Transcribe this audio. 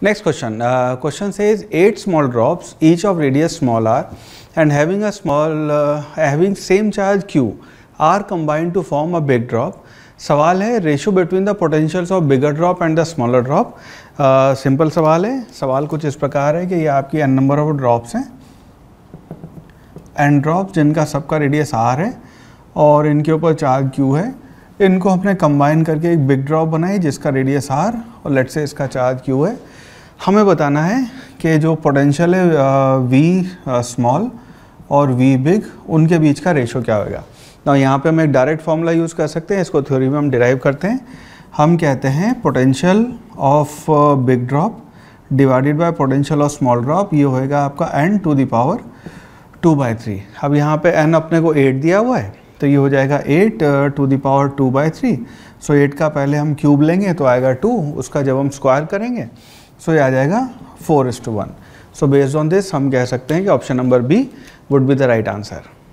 Next question. Uh, question says eight small drops, each of radius small r, and having a small uh, having same charge q, are combined to form a big drop. सवाल है ratio between the potentials of bigger drop and the smaller drop simple सवाल है सवाल कुछ इस प्रकार है कि ये आपकी एन नंबर ऑफ ड्रॉप्स हैं एंड ड्रॉप जिनका सबका रेडियस आर है और इनके ऊपर चार्ज क्यू है इनको हमने कंबाइन करके एक बिग ड्रॉप बनाई जिसका रेडियस आर और लेट से इसका चार्ज क्यू है हमें बताना है कि जो पोटेंशियल है वी स्मॉल और वी बिग उनके बीच का रेशो क्या होगा तो यहाँ पे हम एक डायरेक्ट फॉर्मूला यूज़ कर सकते हैं इसको थ्योरी में हम डिराइव करते हैं हम कहते हैं potential of big drop divided by potential of small drop ये होएगा आपका N to the power power two by three अब यहाँ पे एन अपने को एट दिया हुआ है तो ये हो जाएगा eight to the power two by three so eight का पहले हम क्यूब लेंगे तो आएगा टू उसका जब हम स्क्वायर करेंगे सो ये आ जाएगा four is two one so based on this हम कह सकते हैं कि option number B would be the right answer